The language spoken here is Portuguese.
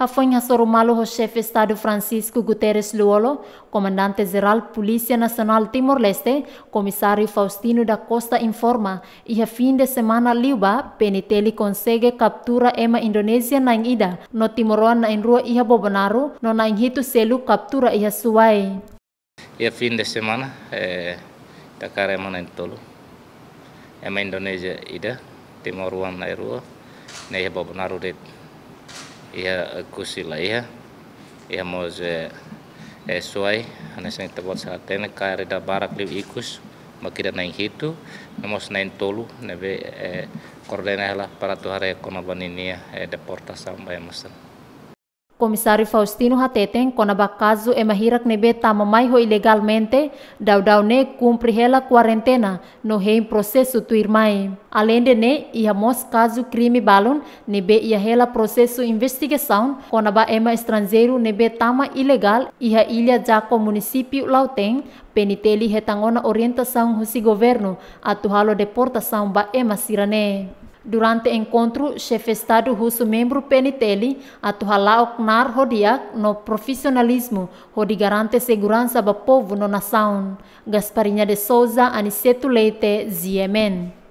Rafonha Sorumalo o chefe de Estado Francisco Guterres Luolo, comandante-geral Polícia Nacional Timor-Leste, comissário Faustino da Costa informa e a fim de semana Liuba, PNTL consegue captura ema Indonésia na ida, no Timorón na rua Iha Bobonaro, no na hito selu captura Iha Suai. E a fim de semana, é, takara ema na ema Indonésia ida, timor na rua, na Iha Bobonaru dito. ihan kusilla ihan. Ihan myös e suai, anesin tavoit saa tänne kairida barakliv ikus, makida näin hitu, namos näin tolu, neve koordinailla para tuhareja e konavaninia e deportasamba ja masana. Comissário Faustino Hateten, Conabacaso e Mahirak Nebe Tamamaiho ilegalmente, Daudaune cumpre ela quarentena no rei processo Tuirmai. Além de ne, ia mos caso crime balun nebe ia ela processo investigação, Conaba ema estrangeiro nebe tama ilegal, ia ilha Jaco município Lauteng, peniteli retangona orientação husi governo, atuhalo deportação ba ema sirane. Durante encontro, chefe Estado russo membro PNTL atuhala knar hodiak no profissionalismo hodi garante segurança ba povo no nação. Gasparinha de Souza, Aniceto Leite, Ziemen.